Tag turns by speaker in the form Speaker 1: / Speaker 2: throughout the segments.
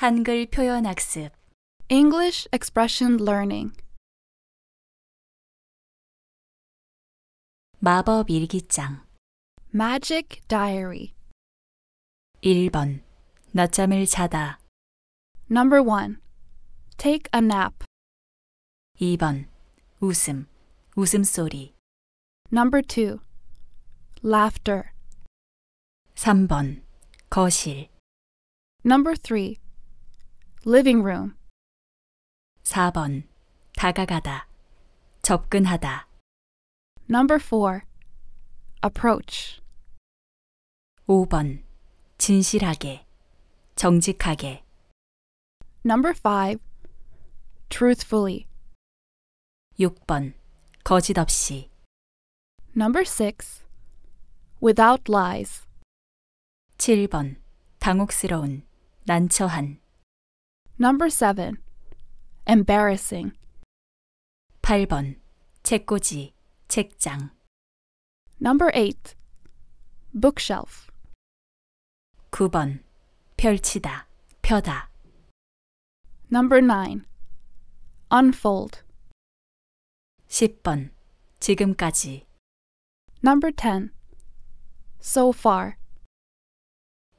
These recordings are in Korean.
Speaker 1: 한글 표현 학습 English Expression Learning 마법 일기장 Magic Diary 1번 낮잠을 자다 Number 1 Take a nap 2번 웃음 웃음소리 Number 2 Laughter 3번 거실 Number 3 living room. 4번 다가가다 접근하다 Number 4. approach. 5번 진실하게 정직하게 Number 5. truthfully. 6번 거짓 없이 Number 6. without lies. 7번 당혹스러운 난처한 Number 7. Embarrassing. 8번. 책꽂이, 책장. Number 8. Bookshelf. 9번. 펼치다, 펴다. Number 9. Unfold. 10번. 지금까지. Number 10. So far.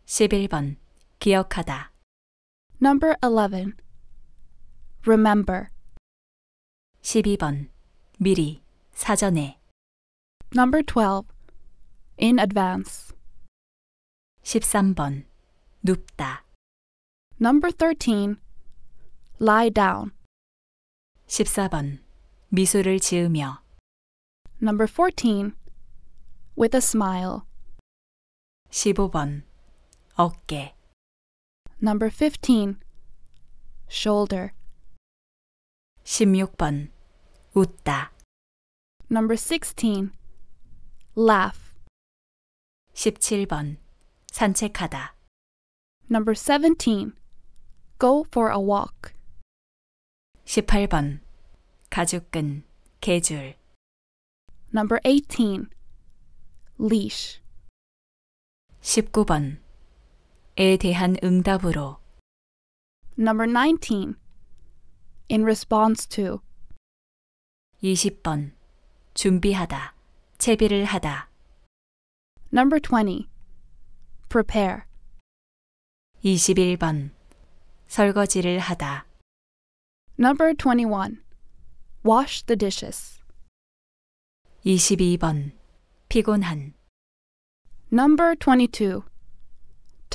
Speaker 1: 11번. 기억하다. Number 11. Remember. 12번. 미리, 사전에. Number 12. In advance. 13번. 눕다. Number 13. Lie down. 14번. 미소를 지으며. Number 14. With a smile. 15번. 어깨. Number 15. Shoulder. 16번. 웃다. Number 16. Laugh. 17번. 산책하다. Number 17. Go for a walk. 18번. 가죽끈, 개줄. Number 18. Leash. 19번. 에 대한 응답으로 Number 19. In response to 20번 준비하다 채비를 하다 Number 20. Prepare 21번 설거지를 하다 Number 21. Wash the dishes 22번 피곤한 Number 22.